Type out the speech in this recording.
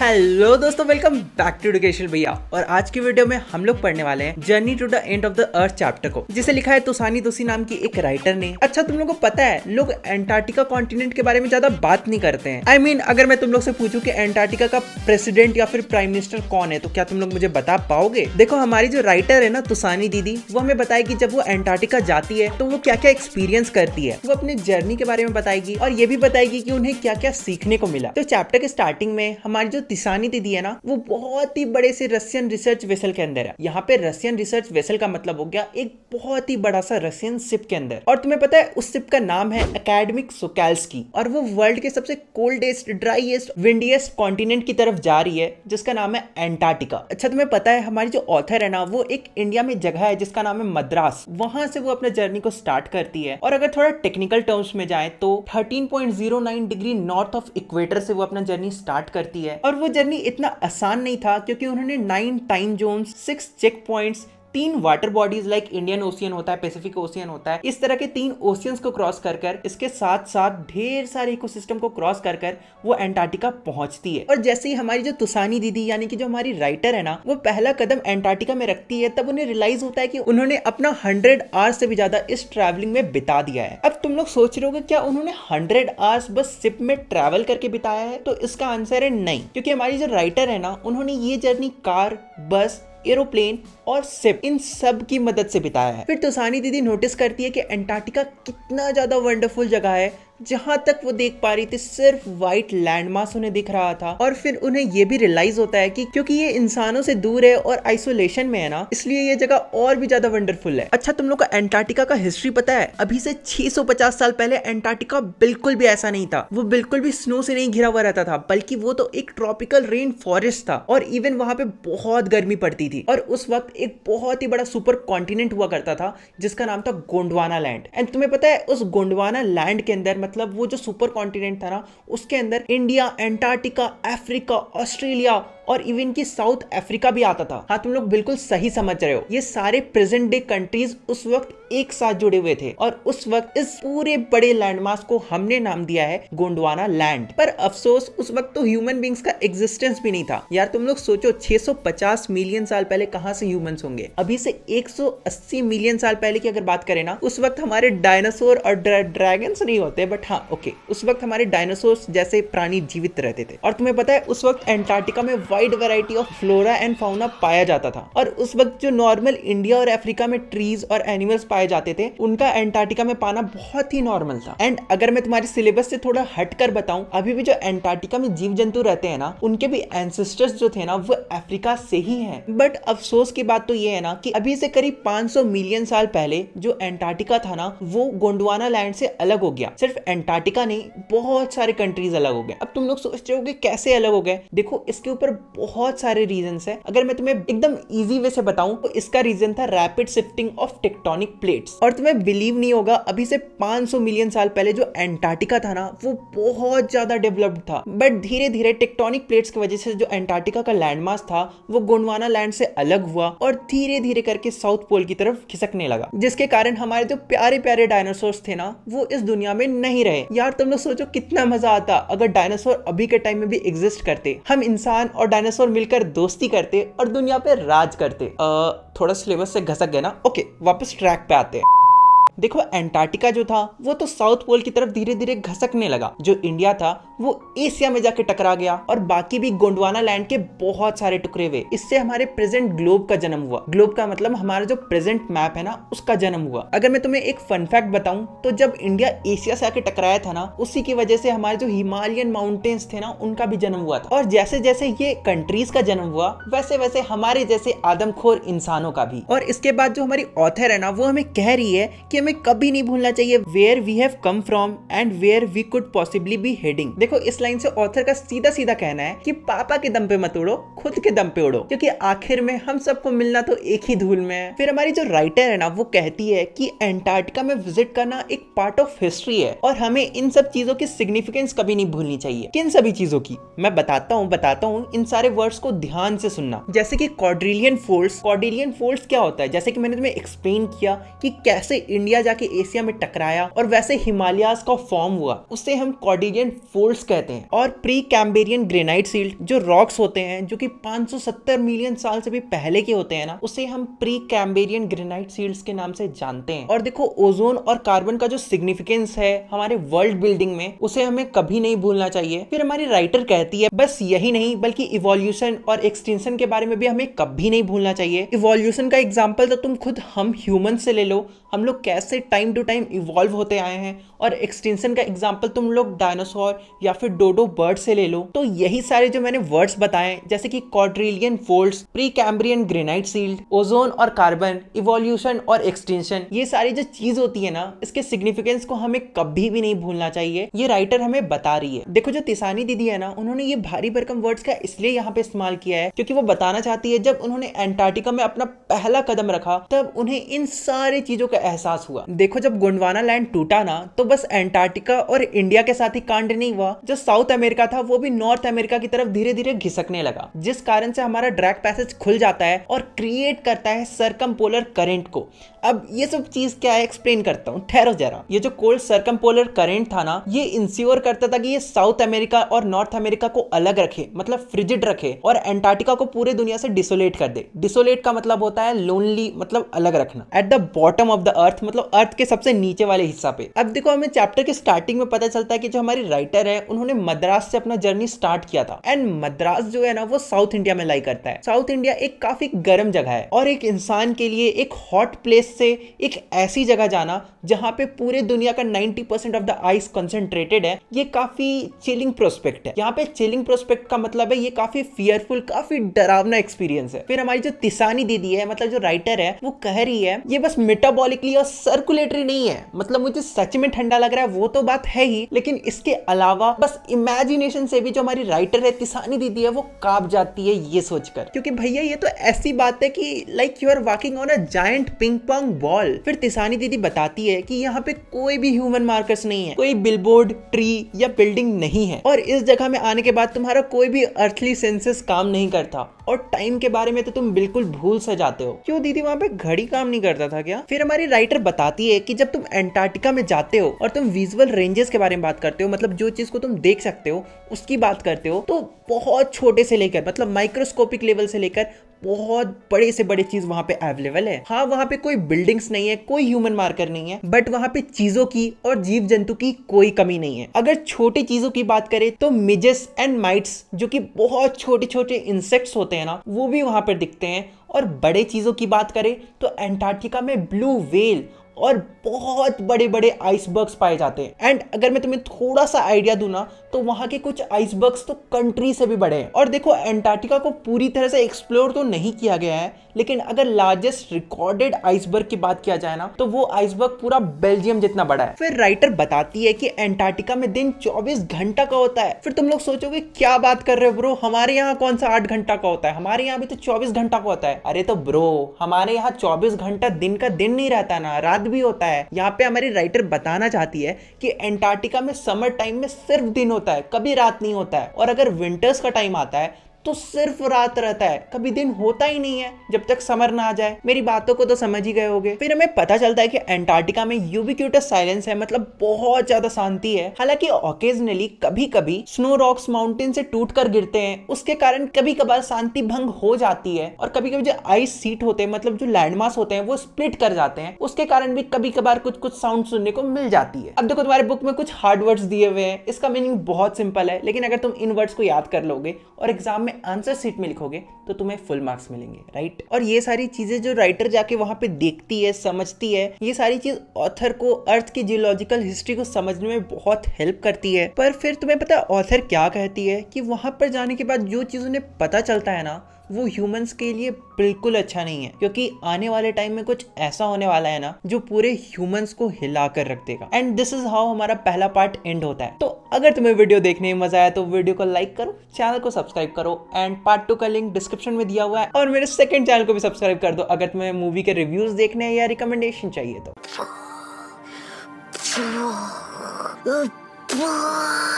hello दोस्तों welcome back to education भैया और आज की वीडियो में हम लोग पढ़ने वाले हैं journey to the end of the earth chapter को जिसे लिखा है तुसानी दोसी नाम की एक राइटर ने अच्छा तुम लोगों को पता है लोग एंटार्टिका कॉन्टिनेंट के बारे में ज्यादा बात नहीं करते हैं आई I मीन mean, अगर मैं तुम लोग से पूछू की एंटार्टिका का प्रेसिडेंट या फिर प्राइम मिनिस्टर कौन है तो क्या तुम लोग मुझे बता पाओगे देखो हमारी जो राइटर है ना तुसानी दीदी वो हमें बताएगी जब वो एंटार्टिका जाती है तो वो क्या क्या एक्सपीरियंस करती है वो अपने जर्नी के बारे में बताएगी और ये भी बताएगी की उन्हें क्या क्या सीखने को मिला तो चैप्टर के स्टार्टिंग में हमारी जो तिसानी दीदी है ना वो बहुत ही बड़े से रशियन रिसर्च वेसल के अंदर है यहाँ पे रशियन रिसर्च वेसल का मतलब हो गया एक बहुत ही बड़ा सा रशियन सिप के अंदर और तुम्हें पता है उस सिप का नाम है अकेडमिक सोकैल्सकी और वो वर्ल्ड के सबसे कोल्डेस्ट ड्राइएस्ट विंडियस्ट कॉन्टिनेंट की तरफ जा रही है जिसका नाम है एंटार्टिका अच्छा तुम्हें पता है हमारी जो ऑथर है ना वो एक इंडिया में जगह है जिसका नाम है मद्रास वहां से वो अपने जर्नी को स्टार्ट करती है और अगर थोड़ा टेक्निकल टर्म्स में जाए तो 13.09 डिग्री नॉर्थ ऑफ इक्वेटर से वो अपना जर्नी स्टार्ट करती है और पर वो जर्नी इतना आसान नहीं था क्योंकि उन्होंने nine time zone six checkpoints तीन water bodies like Indian Ocean होता है पैसिफिक ओशियन होता है इस तरह के तीन ओशियंस को क्रॉस कर कर इसके साथ साथ ढेर सारे इकोसिस्टम को क्रॉस कर कर वो एंटार्टिका पहुंचती है और जैसे ही हमारी जो तुसानी दीदी यानी कि जो हमारी राइटर है ना वो पहला कदम एंटार्टिका में रखती है तब उन्हें रियलाइज होता है कि उन्होंने अपना हंड्रेड आवर्स से भी ज्यादा इस ट्रैवलिंग में बिता दिया है अब तुम लोग सोच रहे हो क्या उन्होंने हंड्रेड आवर्स बस सिप में ट्रैवल करके बिताया है तो इसका आंसर है नहीं क्योंकि हमारी जो राइटर है ना उन्होंने ये जर्नी कार बस एरोप्लेन और सिप इन सब की मदद से बिताया है फिर तोसानी दीदी नोटिस करती है कि एंटार्क्टिका कितना ज्यादा वंडरफुल जगह है जहां तक वो देख पा रही थी सिर्फ व्हाइट लैंडमार्क उन्हें दिख रहा था और फिर उन्हें ये भी रियलाइज होता है कि क्योंकि ये इंसानों से दूर है और आइसोलेशन में है ना इसलिए ये जगह और भी ज्यादा वंडरफुल है अच्छा तुम लोग को एंटार्टिका का हिस्ट्री पता है अभी से 650 साल पहले एंटार्टिका बिल्कुल भी ऐसा नहीं था वो बिल्कुल भी स्नो से नहीं घिरा हुआ रहता था बल्कि वो तो एक ट्रॉपिकल रेन फॉरेस्ट था और इवन वहां पे बहुत गर्मी पड़ती थी और उस वक्त एक बहुत ही बड़ा सुपर कॉन्टिनेंट हुआ करता था जिसका नाम था गोंडवाना लैंड एंड तुम्हें पता है उस गोंडवाना लैंड के अंदर मतलब मतलब वो जो सुपर कॉन्टिनेंट था ना उसके अंदर इंडिया एंटार्क्टिका अफ्रीका ऑस्ट्रेलिया और इवन की साउथ अफ्रीका भी आता था हाँ तुम लोग बिल्कुल सही समझ रहे हो ये सारे प्रेजेंट डे कंट्रीज उस वक्त एक साथ जुड़े हुए थे और उस वक्त इस पूरे बड़े लैंडमार्क को हमने नाम दिया है गोंडवाना लैंड पर अफसोस उस वक्त तो ह्यूमन बींग्स का एग्जिस्टेंस भी नहीं था यार तुम लोग सोचो 650 मिलियन साल पहले कहा से ह्यूमन होंगे अभी से 180 मिलियन साल पहले की अगर बात करें ना उस वक्त हमारे डायनासोर और ड्रैगन्स नहीं होते बट हाँ ओके उस वक्त हमारे डायनासोर जैसे प्राणी जीवित रहते थे और तुम्हें पता है उस वक्त एंटार्टिका में wide variety of flora and fauna पाया जाता था और उस वक्त जो नॉर्मल इंडिया और अफ्रीका में ट्रीज और एनिमल्स पाए जाते थे उनका एंटार्टिका में पाना बहुत ही नॉर्मल था एंड अगर मैं तुम्हारे सिलेबस से थोड़ा हट कर बताऊं अभी भी जो एंटार्टिका में जीव जंतु रहते हैं ना उनके भी एंसेस्टर्स जो थे ना वो अफ्रीका से ही हैं बट अफसोस की बात तो ये है ना कि अभी से करीब 500 मिलियन साल पहले जो एंटार्टिका था ना वो गोंडवाना लैंड से अलग हो गया सिर्फ एंटार्टिका नहीं बहुत सारे कंट्रीज अलग हो गए अब तुम लोग सोचते हो कैसे अलग हो गए देखो इसके ऊपर बहुत सारे रीजन है अगर मैं तुम्हें एकदम इजी वे से बताऊं तो इसका रीजन था rapid shifting of tectonic plates और तुम्हें बिलीव नहीं होगा अभी से 500 मिलियन साल पहले जो एंटार्टिका था ना वो बहुत ज्यादा डेवलप्ड था बट धीरे धीरे टेक्टोनिक प्लेट्स की वजह से जो एंटार्टिका का लैंडमास था वो गोंडवाना लैंड से अलग हुआ और धीरे धीरे करके साउथ पोल की तरफ खिसकने लगा जिसके कारण हमारे जो प्यारे प्यारे डायनासोर थे ना वो इस दुनिया में नहीं रहे यार तुम लोग सोचो कितना मजा आता अगर डायनासोर अभी के टाइम में भी एग्जिस्ट करते हम इंसान और डायनासोर मिलकर दोस्ती करते और दुनिया पे राज करते आ, थोड़ा सिलेबस से घसक गए ना ओके वापस ट्रैक पे आते हैं देखो एंटार्क्टिका जो था वो तो साउथ पोल की तरफ धीरे धीरे घसकने लगा जो इंडिया था वो एशिया में जाके टकरा गया और बाकी भी गोंडवाना लैंड के बहुत सारे टुकड़े हुए इससे हमारे प्रेजेंट ग्लोब का जन्म हुआ ग्लोब का मतलब हमारा जो प्रेजेंट मैप है ना उसका जन्म हुआ अगर मैं तुम्हें एक फन फैक्ट बताऊं तो जब इंडिया एशिया से आके टकराया था ना उसी की वजह से हमारे जो हिमालयन माउंटेन्स थे ना उनका भी जन्म हुआ था और जैसे जैसे ये कंट्रीज का जन्म हुआ वैसे वैसे हमारे जैसे आदमखोर इंसानों का भी और इसके बाद जो हमारी ऑथर है ना वो हमें कह रही है कि हमें कभी नहीं भूलना चाहिए where we have come from and where we could possibly be heading देखो इस लाइन से ऑथर का सीधा सीधा कहना है कि पापा के दम पे मत उड़ो खुद के दम पे उड़ो क्योंकि आखिर में हम सबको मिलना तो एक ही धूल में है फिर हमारी जो राइटर है ना वो कहती है कि एंटार्क्टिका में विजिट करना एक पार्ट ऑफ हिस्ट्री है और हमें इन सब चीजों की सिग्निफिकेंस कभी नहीं भूलनी चाहिए किन सभी चीजों की मैं बताता हूँ बताता हूँ इन सारे वर्ड्स को ध्यान से सुनना जैसे की कॉर्डिलियन फोर्स कॉर्डिलियन फोर्स क्या होता है जैसे कि मैंने तुम्हें एक्सप्लेन किया कि कैसे इंडिया ऑस्ट्रेलिया जाके एशिया में टकराया और वैसे हिमालयास का फॉर्म हुआ उसे हम कॉडिजियन फोल्ड्स कहते हैं और प्री कैम्बेरियन ग्रेनाइट सील्ड जो रॉक्स होते हैं जो कि 570 मिलियन साल से भी पहले के होते हैं ना उसे हम प्री कैम्बेरियन ग्रेनाइट सील्ड के नाम से जानते हैं और देखो ओजोन और कार्बन का जो सिग्निफिकेंस है हमारे वर्ल्ड बिल्डिंग में उसे हमें कभी नहीं भूलना चाहिए फिर हमारी राइटर कहती है बस यही नहीं बल्कि इवोल्यूशन और एक्सटेंशन के बारे में भी हमें कभी नहीं भूलना चाहिए इवोल्यूशन का एग्जाम्पल तो तुम खुद हम ह्यूमन से ले लो हम लोग कैसे टाइम टू टाइम इवॉल्व होते आए हैं और एक्सटेंशन का एग्जाम्पल तुम लोग डायनासोर या फिर डोडो बर्ड से ले लो तो यही सारे जो मैंने वर्ड्स बताए जैसे कि Cordilleran fold Precambrian granite shield ozone और कार्बन इवोल्यूशन और एक्सटेंशन ये सारी जो चीज होती है ना इसके सिग्निफिकेंस को हमें कभी भी नहीं भूलना चाहिए ये राइटर हमें बता रही है देखो जो तिसानी दीदी है ना उन्होंने ये भारी भरकम वर्ड्स का इसलिए यहाँ पे इस्तेमाल किया है क्योंकि वो बताना चाहती है जब उन्होंने एंटार्टिका में अपना पहला कदम रखा तब उन्हें इन सारी चीजों का एहसास हुआ देखो जब गोंडवाना लैंड टूटा ना तो बस एंटार्क्टिका और इंडिया के साथ ही कांड नहीं हुआ जो साउथ अमेरिका था वो भी नॉर्थ अमेरिका की तरफ धीरे धीरे घिसकने लगा जिस कारण से हमारा ड्रैक पैसेज खुल जाता है और क्रिएट करता है सरकम करेंट को अब ये सब चीज क्या है एक्सप्लेन करता हूँ ठहरो जरा ये जो कोल्ड सरकम करेंट था ना ये इंश्योर करता था कि ये साउथ अमेरिका और नॉर्थ अमेरिका को अलग रखे मतलब फ्रिजिड रखे और एंटार्क्टिका को पूरे दुनिया से डिसोलेट कर दे डिसोलेट का मतलब होता है लोनली मतलब अलग रखना at the bottom of the earth मतलब अर्थ के सबसे नीचे वाले हिस्सा पे अब देखो हमें चैप्टर के स्टार्टिंग में पता चलता है कि जो हमारी राइटर है उन्होंने मद्रास से अपना जर्नी स्टार्ट किया था एंड मद्रास जो है ना वो साउथ इंडिया में लाई करता है साउथ इंडिया एक काफी गर्म जगह है और एक इंसान के लिए एक हॉट प्लेस से एक ऐसी जगह जाना जहाँ पे पूरे दुनिया का ninety of the ice concentrated है ये काफी चिलिंग प्रोस्पेक्ट है यहाँ पे चिलिंग प्रोस्पेक्ट का मतलब है ये काफी फियरफुल काफी डरावना एक्सपीरियंस है फिर हमारी जो तिसानी दीदी है मतलब जो राइटर है वो कह रही है ये बस मेटाबॉलिक हाइपोथेटिकली और सर्कुलेटरी नहीं है मतलब मुझे सच में ठंडा लग रहा है वो तो बात है ही लेकिन इसके अलावा बस इमेजिनेशन से भी जो हमारी राइटर है तिसानी दीदी है वो काप जाती है ये सोचकर क्योंकि भैया ये तो ऐसी बात है कि like you are walking on a giant ping pong ball फिर तिसानी दीदी बताती है कि यहाँ पे कोई भी ह्यूमन मार्कर्स नहीं है कोई बिलबोर्ड ट्री या बिल्डिंग नहीं है और इस जगह में आने के बाद तुम्हारा कोई भी अर्थली सेंसेस काम नहीं करता और टाइम के बारे में तो तुम बिल्कुल भूल सा जाते हो क्यों दीदी वहाँ पे घड़ी काम नहीं करता था क्या फिर हमारी राइटर बताती है कि जब तुम एंटार्क्टिका में जाते हो और तुम विजुअल रेंजेस के बारे में बात करते हो मतलब जो चीज को तुम देख सकते हो उसकी बात करते हो तो बहुत छोटे से लेकर मतलब माइक्रोस्कोपिक लेवल से लेकर बहुत बड़े से बड़े चीज वहां पे अवेलेबल है हाँ वहां पे कोई बिल्डिंग्स नहीं है कोई ह्यूमन मार्कर नहीं है बट वहां पे चीजों की और जीव जंतु की कोई कमी नहीं है अगर छोटी चीजों की बात करें तो मिजेस एंड माइट्स जो कि बहुत छोटे छोटे इंसेक्ट्स होते हैं ना वो भी वहां पर दिखते हैं और बड़े चीज़ों की बात करें तो एंटार्क्टिका में ब्लू वेल और बहुत बड़े बड़े आइसबर्ग्स पाए जाते हैं एंड अगर मैं तुम्हें थोड़ा सा आइडिया दू ना तो वहां के कुछ आइसबर्ग्स तो कंट्री से भी बड़े हैं और देखो एंटार्क्टिका को पूरी तरह से एक्सप्लोर तो नहीं किया गया है लेकिन अगर लार्जेस्ट रिकॉर्डेड आइसबर्ग की बात किया जाए ना तो वो आइसबर्ग पूरा बेल्जियम जितना बड़ा है फिर राइटर बताती है कि एंटार्क्टिका में दिन 24 घंटा का होता है फिर तुम लोग सोचोगे क्या बात कर रहे हो ब्रो हमारे यहाँ कौन सा आठ घंटा का होता है हमारे यहाँ भी तो चौबीस घंटा का होता है अरे तो ब्रो हमारे यहाँ चौबीस घंटा दिन का दिन नहीं रहता ना रात भी होता है यहाँ पे हमारी राइटर बताना चाहती है कि एंटार्क्टिका में समर टाइम में सिर्फ दिन होता होता है कभी रात नहीं होता है और अगर विंटर्स का टाइम आता है तो सिर्फ रात रहता है कभी दिन होता ही नहीं है जब तक समर ना आ जाए मेरी बातों को तो समझ ही गए होगे फिर हमें पता चलता है कि एंटार्क्टिका में यूबिक्यूटस साइलेंस है मतलब बहुत ज्यादा शांति है हालांकि ओकेजनली कभी कभी स्नो रॉक्स माउंटेन से टूट कर गिरते हैं उसके कारण कभी कभार शांति भंग हो जाती है और कभी कभी जो आइस सीट होते हैं मतलब जो लैंडमार्क होते हैं वो स्प्लिट कर जाते हैं उसके कारण भी कभी कभार कुछ कुछ साउंड सुनने को मिल जाती है अब देखो तुम्हारे बुक में कुछ हार्ड वर्ड्स दिए हुए हैं इसका मीनिंग बहुत सिंपल है लेकिन अगर तुम इन वर्ड्स को याद कर लोगे और एग्जाम में में आंसर सीट में लिखोगे तो तुम्हें फुल मार्क्स मिलेंगे राइट और ये सारी चीज़ें जो राइटर जाके वहां पे देखती है समझती है ये सारी चीज़ ऑथर को अर्थ की जियोलॉजिकल हिस्ट्री को समझने में बहुत हेल्प करती है पर फिर तुम्हें पता ऑथर क्या कहती है कि वहां पर जाने के बाद जो चीज़ उन्हें पता चलता है ना वो ह्यूमंस के लिए बिल्कुल अच्छा नहीं है क्योंकि आने वाले टाइम में कुछ ऐसा होने वाला है ना जो पूरे ह्यूमंस को हिला कर रख देगा एंड दिस इज हाउ हमारा पहला पार्ट एंड होता है तो अगर तुम्हें वीडियो देखने में मजा आया तो वीडियो को लाइक करो चैनल को सब्सक्राइब करो एंड पार्ट टू का लिंक डिस्क्रिप्शन में दिया हुआ है और मेरे सेकंड चैनल को भी सब्सक्राइब कर दो अगर तुम्हें मूवी के रिव्यूज देखने हैं या रिकमेंडेशन चाहिए तो